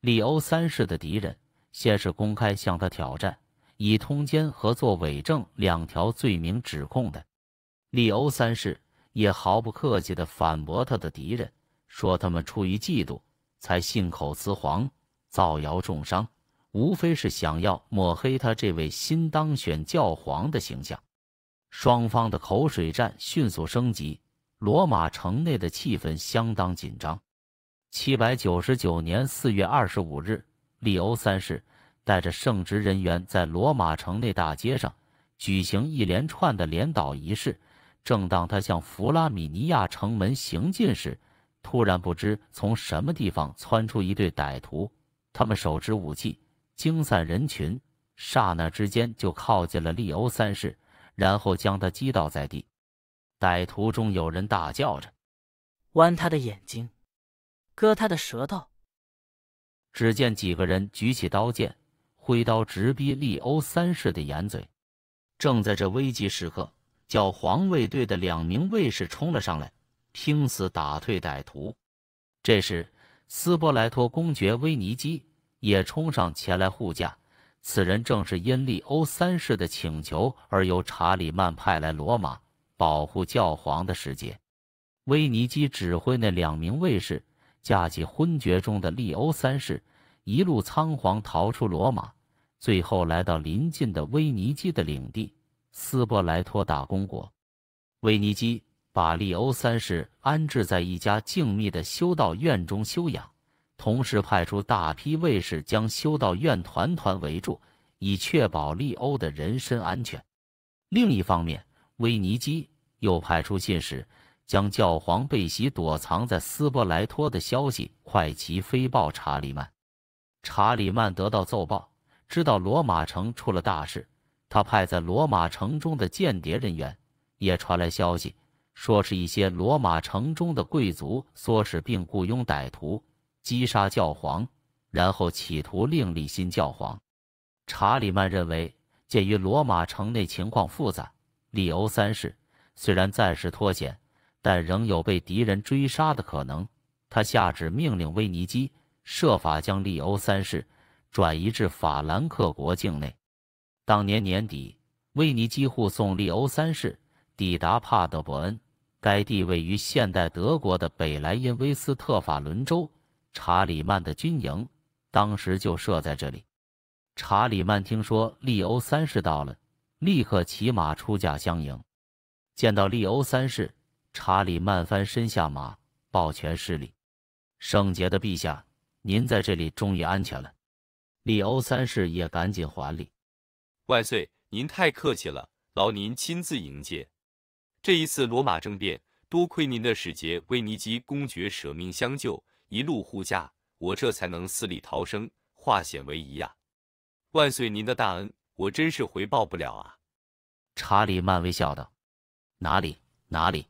利欧三世的敌人先是公开向他挑战，以通奸和作伪证两条罪名指控的利欧三世，也毫不客气地反驳他的敌人，说他们出于嫉妒才信口雌黄、造谣重伤，无非是想要抹黑他这位新当选教皇的形象。双方的口水战迅速升级，罗马城内的气氛相当紧张。七百九十九年四月二十五日，利欧三世带着圣职人员在罗马城内大街上举行一连串的连岛仪式。正当他向弗拉米尼亚城门行进时，突然不知从什么地方窜出一对歹徒，他们手持武器，惊散人群，刹那之间就靠近了利欧三世，然后将他击倒在地。歹徒中有人大叫着：“剜他的眼睛！”割他的舌头。只见几个人举起刀剑，挥刀直逼利欧三世的眼嘴。正在这危急时刻，教皇卫队的两名卫士冲了上来，拼死打退歹徒。这时，斯波莱托公爵威尼基也冲上前来护驾。此人正是因利欧三世的请求而由查理曼派来罗马保护教皇的使节。威尼基指挥那两名卫士。架起昏厥中的利欧三世，一路仓皇逃出罗马，最后来到邻近的威尼基的领地斯波莱托大公国。威尼基把利欧三世安置在一家静谧的修道院中休养，同时派出大批卫士将修道院团团围住，以确保利欧的人身安全。另一方面，威尼基又派出信使。将教皇被袭躲藏在斯伯莱托的消息快骑飞报查理曼。查理曼得到奏报，知道罗马城出了大事。他派在罗马城中的间谍人员也传来消息，说是一些罗马城中的贵族唆使并雇佣歹徒击杀教皇，然后企图另立新教皇。查理曼认为，鉴于罗马城内情况复杂，里欧三世虽然暂时脱险。但仍有被敌人追杀的可能。他下旨命令维尼基设法将利欧三世转移至法兰克国境内。当年年底，维尼基护送利欧三世抵达帕德伯恩，该地位于现代德国的北莱茵威斯特法伦州。查理曼的军营当时就设在这里。查理曼听说利欧三世到了，立刻骑马出驾相迎。见到利欧三世。查理曼翻身下马，抱拳施礼：“圣洁的陛下，您在这里终于安全了。”里欧三世也赶紧还礼：“万岁，您太客气了，劳您亲自迎接。这一次罗马政变，多亏您的使节威尼基公爵舍命相救，一路护驾，我这才能死里逃生，化险为夷啊！万岁，您的大恩，我真是回报不了啊。”查理曼微笑道：“哪里哪里。”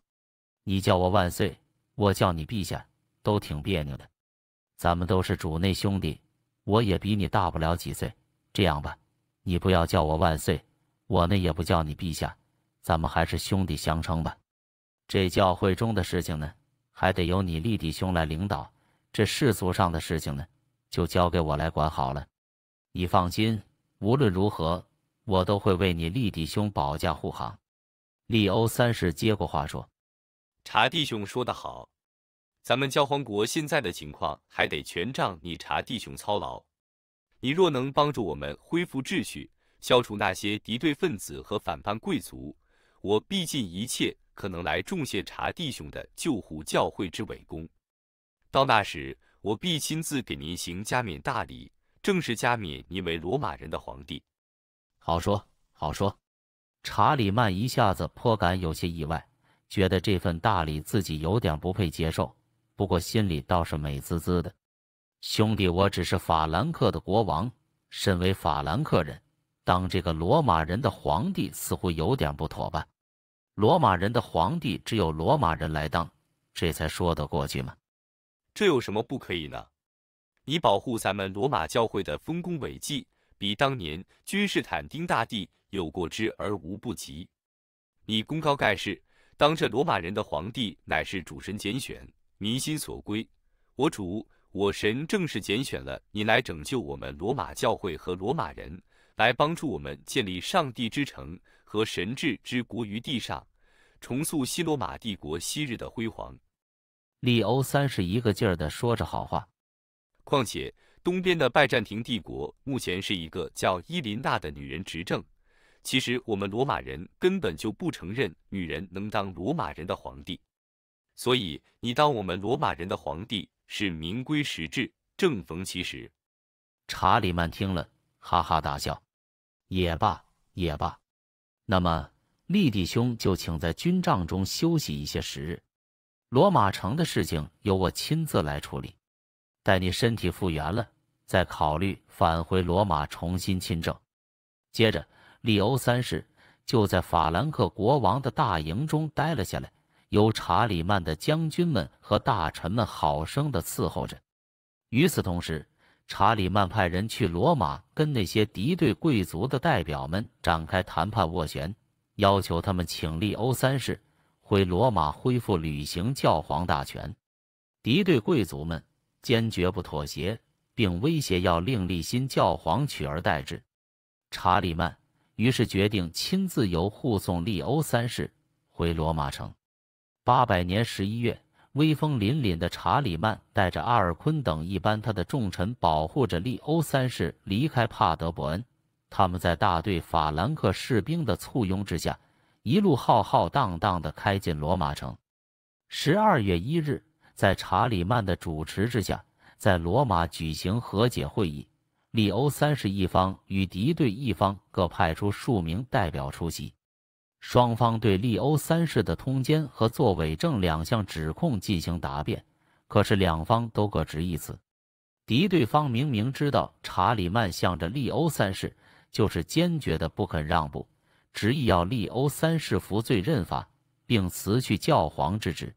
你叫我万岁，我叫你陛下，都挺别扭的。咱们都是主内兄弟，我也比你大不了几岁。这样吧，你不要叫我万岁，我呢也不叫你陛下，咱们还是兄弟相称吧。这教会中的事情呢，还得由你立弟兄来领导；这世俗上的事情呢，就交给我来管好了。你放心，无论如何，我都会为你立弟兄保驾护航。利欧三世接过话说。查弟兄说得好，咱们教皇国现在的情况还得全仗你查弟兄操劳。你若能帮助我们恢复秩序，消除那些敌对分子和反叛贵族，我必尽一切可能来重谢查弟兄的救护教会之伟功。到那时，我必亲自给您行加冕大礼，正式加冕您为罗马人的皇帝。好说好说。查理曼一下子颇感有些意外。觉得这份大礼自己有点不配接受，不过心里倒是美滋滋的。兄弟，我只是法兰克的国王，身为法兰克人，当这个罗马人的皇帝似乎有点不妥吧？罗马人的皇帝只有罗马人来当，这才说得过去吗？这有什么不可以呢？你保护咱们罗马教会的丰功伟绩，比当年君士坦丁大帝有过之而无不及，你功高盖世。当这罗马人的皇帝乃是主神拣选，民心所归。我主我神正是拣选了你来拯救我们罗马教会和罗马人，来帮助我们建立上帝之城和神智之国于地上，重塑西罗马帝国昔日的辉煌。利欧三是一个劲儿的说着好话。况且，东边的拜占庭帝国目前是一个叫伊琳娜的女人执政。其实我们罗马人根本就不承认女人能当罗马人的皇帝，所以你当我们罗马人的皇帝是名归实至，正逢其时。查理曼听了，哈哈大笑。也罢，也罢，那么利弟兄就请在军帐中休息一些时日，罗马城的事情由我亲自来处理。待你身体复原了，再考虑返回罗马重新亲政。接着。利欧三世就在法兰克国王的大营中待了下来，由查理曼的将军们和大臣们好生的伺候着。与此同时，查理曼派人去罗马，跟那些敌对贵族的代表们展开谈判斡旋，要求他们请利欧三世回罗马恢复履行教皇大权。敌对贵族们坚决不妥协，并威胁要另立新教皇取而代之。查理曼。于是决定亲自由护送利欧三世回罗马城。八百年十一月，威风凛凛的查理曼带着阿尔昆等一班他的重臣，保护着利欧三世离开帕德博恩。他们在大队法兰克士兵的簇拥之下，一路浩浩荡荡地开进罗马城。十二月一日，在查理曼的主持之下，在罗马举行和解会议。利欧三世一方与敌对一方各派出数名代表出席，双方对利欧三世的通奸和作伪证两项指控进行答辩。可是两方都各执一词，敌对方明明知道查理曼向着利欧三世，就是坚决的不肯让步，执意要利欧三世服罪认罚，并辞去教皇之职。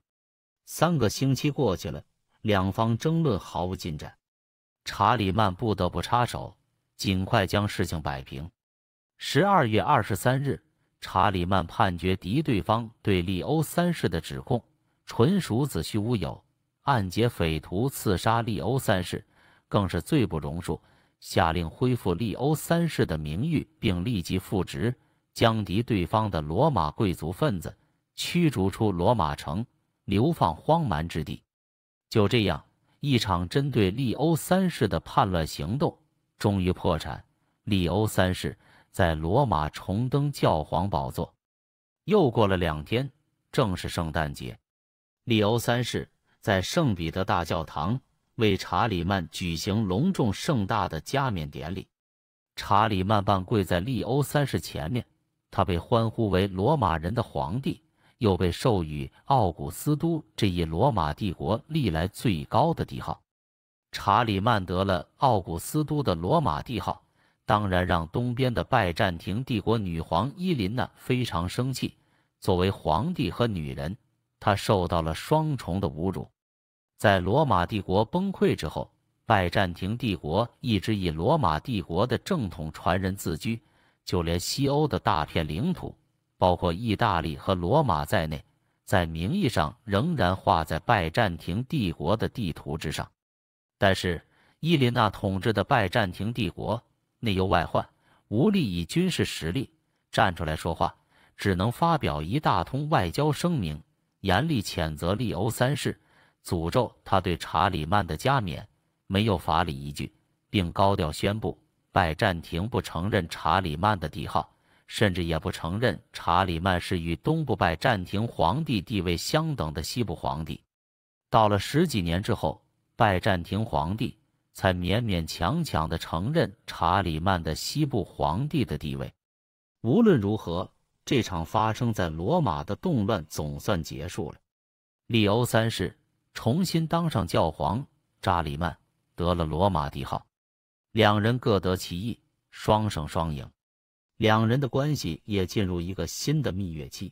三个星期过去了，两方争论毫无进展。查理曼不得不插手，尽快将事情摆平。十二月二十三日，查理曼判决敌对方对利欧三世的指控纯属子虚乌有，暗结匪徒刺杀利欧三世更是罪不容恕，下令恢复利欧三世的名誉，并立即复职，将敌对方的罗马贵族分子驱逐出罗马城，流放荒蛮之地。就这样。一场针对利欧三世的叛乱行动终于破产，利欧三世在罗马重登教皇宝座。又过了两天，正是圣诞节，利欧三世在圣彼得大教堂为查理曼举行隆重盛大的加冕典礼。查理曼半跪在利欧三世前面，他被欢呼为罗马人的皇帝。又被授予奥古斯都这一罗马帝国历来最高的帝号。查理曼得了奥古斯都的罗马帝号，当然让东边的拜占庭帝国女皇伊琳娜非常生气。作为皇帝和女人，她受到了双重的侮辱。在罗马帝国崩溃之后，拜占庭帝国一直以罗马帝国的正统传人自居，就连西欧的大片领土。包括意大利和罗马在内，在名义上仍然画在拜占庭帝国的地图之上，但是伊琳娜统治的拜占庭帝国内忧外患，无力以军事实力站出来说话，只能发表一大通外交声明，严厉谴责利欧三世，诅咒他对查理曼的加冕没有法理依据，并高调宣布拜占庭不承认查理曼的帝号。甚至也不承认查理曼是与东不拜占庭皇帝地位相等的西部皇帝。到了十几年之后，拜占庭皇帝才勉勉强强地承认查理曼的西部皇帝的地位。无论如何，这场发生在罗马的动乱总算结束了。利欧三世重新当上教皇，查理曼得了罗马帝号，两人各得其意，双胜双赢。两人的关系也进入一个新的蜜月期。